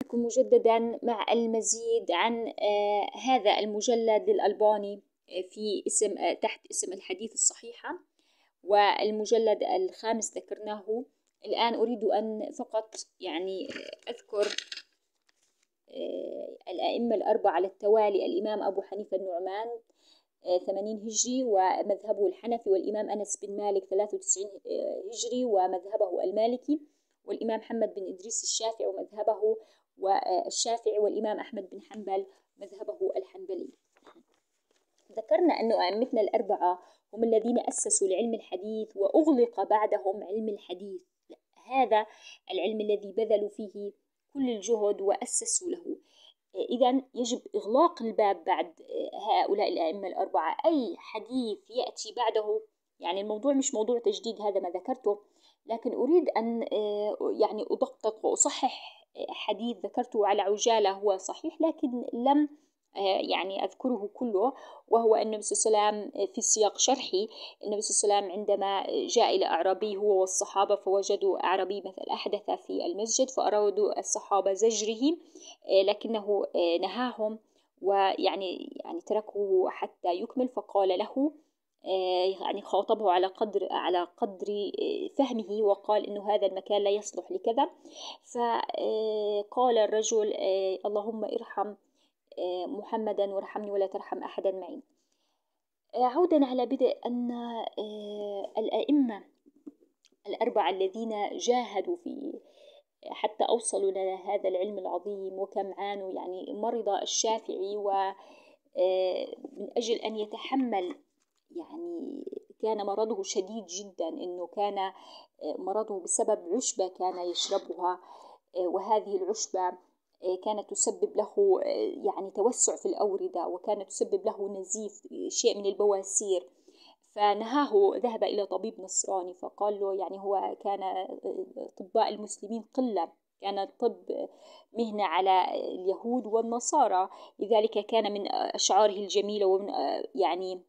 بكم مجددا مع المزيد عن آه، هذا المجلد الألباني آه، في اسم آه، تحت اسم الحديث الصحيحة والمجلد الخامس ذكرناه الآن أريد أن فقط يعني أذكر الأئمة الأربعة على التوالي الإمام أبو حنيفة النعمان 80 هجري ومذهبه الحنفي والإمام أنس بن مالك 93 هجري ومذهبه المالكي والإمام محمد بن إدريس الشافعي ومذهبه والشافعي والإمام أحمد بن حنبل مذهبه الحنبلي ذكرنا أن أئمتنا الأربعة هم الذين أسسوا العلم الحديث وأغلق بعدهم علم الحديث هذا العلم الذي بذلوا فيه كل الجهد وأسسوا له إذا يجب إغلاق الباب بعد هؤلاء الأئمة الأربعة أي حديث يأتي بعده يعني الموضوع مش موضوع تجديد هذا ما ذكرته لكن أريد أن آه، يعني أدقق وأصحح حديث ذكرته على عجالة هو صحيح لكن لم آه، يعني أذكره كله وهو أن النبي صلى الله عليه وسلم في سياق شرحي النبي صلى الله عليه وسلم عندما جاء إلى أعرابي هو والصحابة فوجدوا أعرابي مثل أحدث في المسجد فأرادوا الصحابة زجره آه، لكنه آه، نهاهم ويعني يعني تركه حتى يكمل فقال له آه، يعني خاطبه على قدر على قدر آه، فهمه وقال انه هذا المكان لا يصلح لكذا فقال آه، الرجل اللهم ارحم محمدا وارحمني ولا ترحم احدا معي عودا على بدء ان الائمه الاربعه الذين جاهدوا في حتى اوصلوا لنا هذا العلم العظيم وكم عانوا يعني مرض الشافعي و من أجل أن يتحمل يعني كان مرضه شديد جدا انه كان آه، مرضه بسبب عشبة كان يشربها آه، وهذه العشبة آه، كانت تسبب له يعني توسع في الأوردة وكانت تسبب له نزيف شيء من البواسير فنهاه ذهب إلى طبيب نصراني فقال له يعني هو كان أطباء المسلمين قلة كان الطب مهنة على اليهود والنصارى لذلك كان من أشعاره الجميلة ومن يعني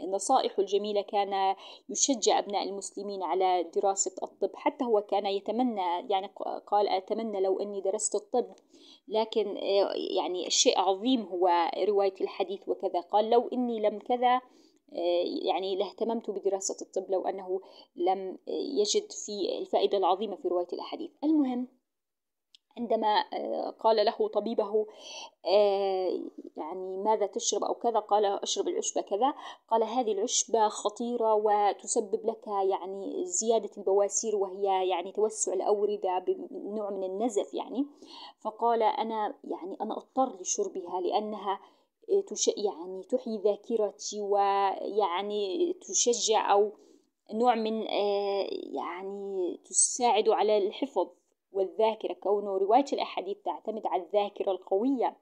نصائحه الجميلة كان يشجع أبناء المسلمين على دراسة الطب حتى هو كان يتمنى يعني قال أتمنى لو أني درست الطب لكن آه، يعني الشيء عظيم هو رواية الحديث وكذا قال لو أني لم كذا آه، يعني لاهتممت بدراسة الطب لو أنه لم يجد في الفائدة العظيمة في رواية الأحاديث المهم عندما آه، قال له طبيبه آه، يعني ماذا تشرب أو كذا قال أشرب العشبة كذا قال هذه العشبة خطيرة وتسبب لك يعني زيادة البواسير وهي يعني توسع الأوردة بنوع من النزف يعني فقال أنا يعني أنا أضطر لشربها لأنها آه، تش يعني تحيي ذاكرتي ويعني تشجع أو نوع من يعني تساعد على الحفظ والذاكرة كونه رواية الأحاديث تعتمد على الذاكرة القوية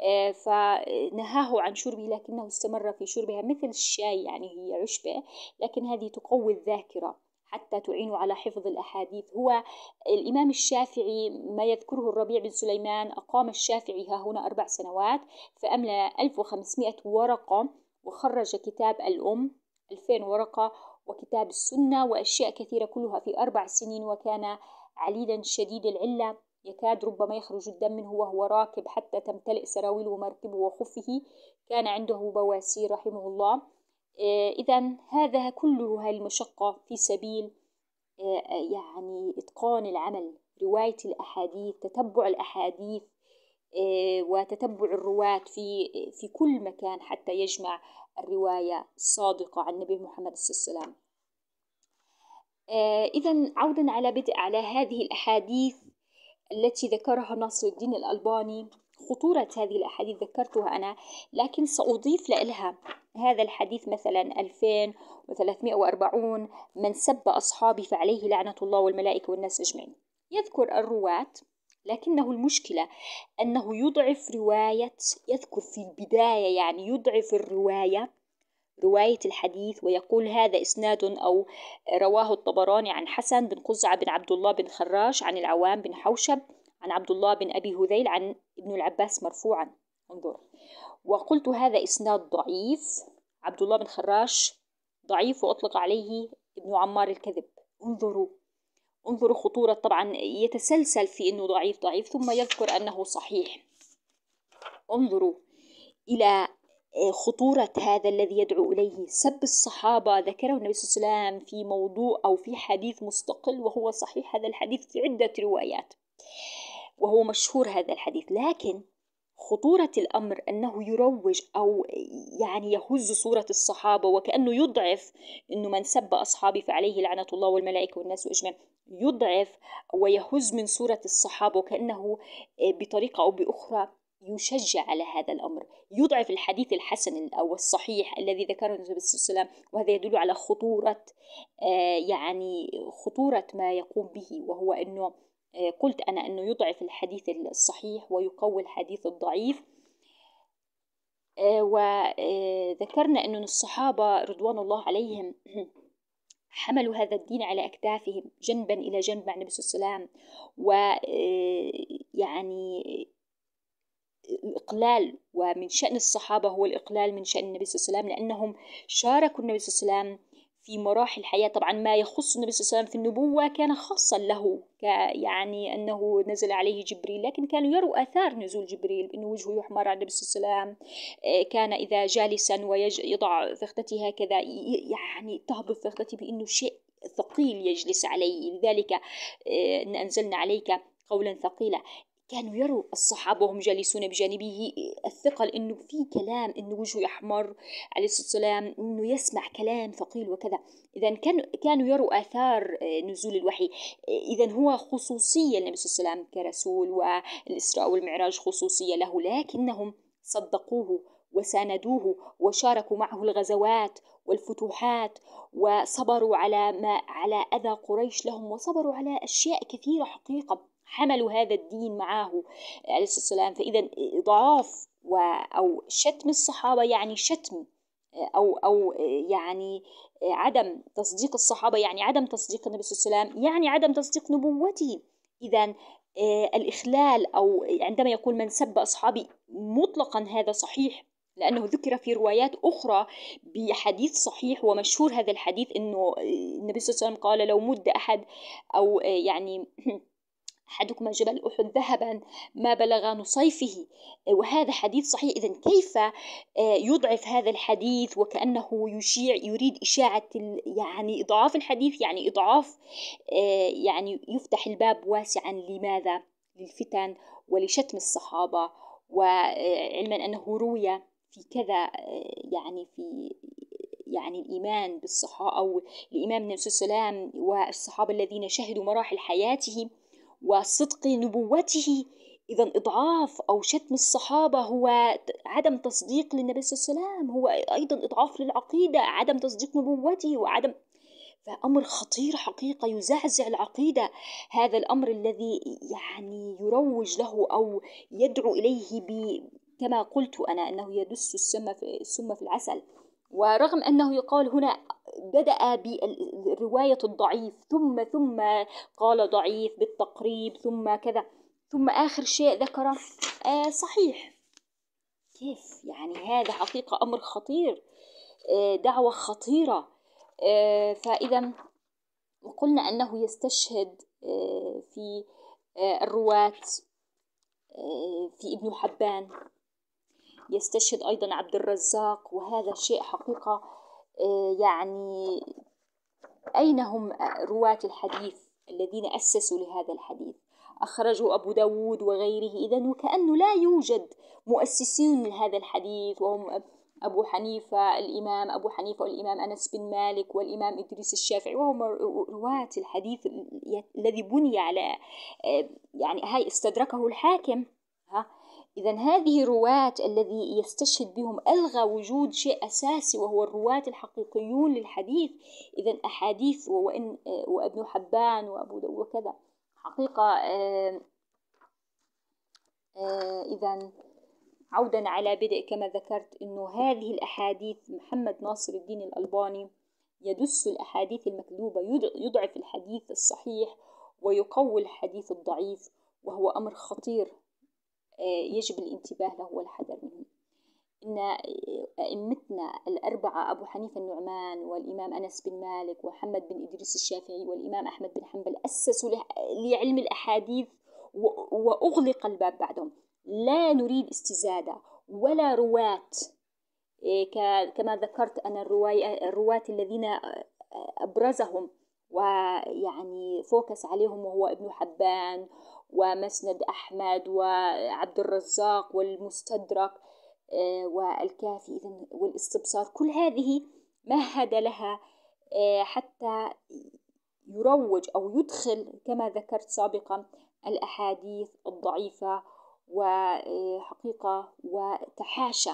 آه، فنهاه عن شربه لكنه استمر في شربها مثل الشاي يعني هي عشبة لكن هذه تقوي الذاكرة حتى تعين على حفظ الأحاديث هو الإمام الشافعي ما يذكره الربيع بن سليمان أقام الشافعي ها هنا أربع سنوات فأملى 1500 ورقة وخرج كتاب الأم 2000 ورقة وكتاب السنة وأشياء كثيرة كلها في أربع سنين وكان عليلا شديد العلة يكاد ربما يخرج الدم منه وهو راكب حتى تمتلئ سراويل ومركبه وخفه كان عنده بواسير رحمه الله آه، إذا هذا كله هذه المشقة في سبيل آه، يعني إتقان العمل رواية الأحاديث تتبع الأحاديث آه، وتتبع الرواة في في كل مكان حتى يجمع الرواية الصادقة عن النبي محمد صلى الله عليه وسلم آه، إذا عودا على بدء على هذه الأحاديث التي ذكرها ناصر الدين الألباني خطورة هذه الأحاديث ذكرتها أنا لكن سأضيف لها هذا الحديث مثلا 2340 من سب أصحابي فعليه لعنة الله والملائكة والناس أجمعين يذكر الرواة لكنه المشكلة أنه يضعف رواية يذكر في البداية يعني يضعف الرواية رواية الحديث ويقول هذا إسناد أو رواه الطبراني عن حسن بن قزعة بن عبد الله بن خراش عن العوام بن حوشب عن عبد الله بن أبي هذيل عن ابن العباس مرفوعا انظر وقلت هذا إسناد ضعيف عبد الله بن خراش ضعيف وأطلق عليه ابن عمار الكذب انظروا انظروا خطورة طبعا يتسلسل في أنه ضعيف ضعيف ثم يذكر أنه صحيح انظروا إلى خطورة هذا الذي يدعو إليه سب الصحابة ذكره النبي صلى الله عليه وسلم في موضوع أو في حديث مستقل وهو صحيح هذا الحديث في عدة روايات وهو مشهور هذا الحديث لكن خطورة الأمر أنه يروج أو يعني يهز صورة الصحابة وكأنه يضعف أنه من سب أصحابي فعليه لعنة الله والملائكة والناس أجمعين يضعف ويهز من صورة الصحابة وكأنه بطريقة أو بأخرى يشجع على هذا الأمر يضعف الحديث الحسن أو الصحيح الذي ذكره النبي صلى الله عليه وسلم وهذا يدل على خطورة آه، يعني خطورة ما يقوم به وهو أنه آه، قلت أنا أنه يضعف الحديث الصحيح ويقوي الحديث الضعيف آه، وذكرنا أن الصحابة رضوان الله عليهم حملوا هذا الدين على أكتافهم جنبا إلى جنب مع النبي صلى الله عليه وسلم ويعني الإقلال ومن شأن الصحابة هو الإقلال من شأن النبي صلى الله عليه وسلم لأنهم شاركوا النبي صلى الله عليه وسلم في مراحل الحياة طبعا ما يخص النبي صلى الله عليه وسلم في النبوة كان خاصا له يعني أنه نزل عليه جبريل لكن كانوا يروا آثار نزول جبريل أنه وجهه يحمر على النبي صلى الله عليه وسلم آه، كان إذا جالسا ويضع فخذته هكذا يعني تهبط فخذته بأنه شيء ثقيل يجلس عليه لذلك آه، أنزلنا عليك قولا ثقيلا كانوا يروا الصحابة وهم جالسون بجانبه الثقل أنه في كلام أنه وجهه يحمر عليه الصلاة والسلام أنه يسمع كلام ثقيل وكذا إذا كانوا كانوا يروا آثار آه، نزول الوحي إذا هو خصوصية النبي صلى الله عليه وسلم كرسول والإسراء والمعراج خصوصية له لكنهم صدقوه وساندوه وشاركوا معه الغزوات والفتوحات وصبروا على ما على اذى قريش لهم وصبروا على اشياء كثيره حقيقه حملوا هذا الدين معه عليه الصلاة والسلام فإذا إضعاف أو شتم الصحابة يعني شتم أو أو يعني عدم تصديق الصحابة يعني عدم تصديق النبي صلى الله عليه وسلم يعني عدم تصديق نبوته إذا آه، الإخلال أو عندما يقول من سب أصحابي مطلقا هذا صحيح لأنه ذكر في روايات أخرى بحديث صحيح ومشهور هذا الحديث أنه النبي صلى الله عليه وسلم قال لو مد أحد أو آه، يعني أحدكما جبل أحد ذهبا ما بلغ نصيفه وهذا حديث صحيح إذا كيف آه، يضعف هذا الحديث وكأنه يشيع يريد إشاعة يعني إضعاف الحديث يعني إضعاف آه، يعني يفتح الباب واسعا لماذا للفتن ولشتم الصحابة وعلما أنه روي في كذا آه، يعني في يعني الإيمان بالصحابة أو الإيمان من وسلم والصحابة الذين شهدوا مراحل حياتهم وصدق نبوته إذا إضعاف أو شتم الصحابة هو عدم تصديق للنبي صلى الله عليه وسلم هو أيضا إضعاف للعقيدة عدم تصديق نبوته وعدم فأمر خطير حقيقة يزعزع العقيدة هذا الأمر الذي يعني يروج له أو يدعو إليه ب... كما قلت أنا أنه يدس السم في, السم في العسل ورغم أنه يقال هنا بدأ برواية الضعيف ثم ثم قال ضعيف بالتقريب ثم كذا ثم آخر شيء ذكره آه صحيح كيف يعني هذا حقيقة أمر خطير آه دعوة خطيرة آه فإذا وقلنا أنه يستشهد آه في آه الرواة آه في ابن حبان يستشهد أيضا عبد الرزاق وهذا شيء حقيقة آه، يعني أين هم رواة الحديث الذين أسسوا لهذا الحديث أخرجه أبو داود وغيره إذا وكأنه لا يوجد مؤسسين لهذا الحديث وهم أبو حنيفة الإمام أبو حنيفة والإمام أنس بن مالك والإمام إدريس الشافعي وهم رواة الحديث الذي بني على آه، يعني هاي استدركه الحاكم إذا هذه الرواة الذي يستشهد بهم ألغى وجود شيء أساسي وهو الرواة الحقيقيون للحديث إذا أحاديث وإن وابن حبان وأبو داود وكذا حقيقة إذا عودا على بدء كما ذكرت أنه هذه الأحاديث محمد ناصر الدين الألباني يدس الأحاديث المكذوبة يضعف الحديث الصحيح ويقوي الحديث الضعيف وهو أمر خطير آه، يجب الانتباه له والحذر منه إن آه، أئمتنا الأربعة أبو حنيفة النعمان والإمام أنس بن مالك ومحمد بن إدريس الشافعي والإمام أحمد بن حنبل أسسوا لعلم الأحاديث وأغلق الباب بعدهم لا نريد استزادة ولا رواة آه، كما ذكرت أنا الرواة الذين أبرزهم ويعني فوكس عليهم وهو ابن حبان ومسند أحمد وعبد الرزاق والمستدرك آه، والكافي إذن والاستبصار كل هذه مهد لها آه، حتى يروج أو يدخل كما ذكرت سابقا الأحاديث الضعيفة وحقيقة وتحاشى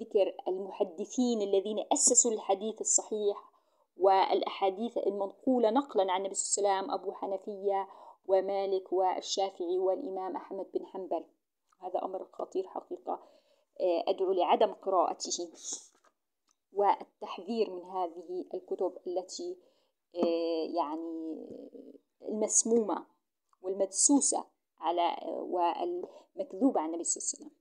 ذكر المحدثين الذين أسسوا الحديث الصحيح والأحاديث المنقولة نقلا عن النبي صلى الله عليه وسلم أبو حنفية ومالك والشافعي والإمام أحمد بن حنبل هذا أمر خطير حقيقة آه، أدعو لعدم قراءته والتحذير من هذه الكتب التي آه، يعني المسمومة والمدسوسة على والمكذوبة عن النبي صلى الله عليه وسلم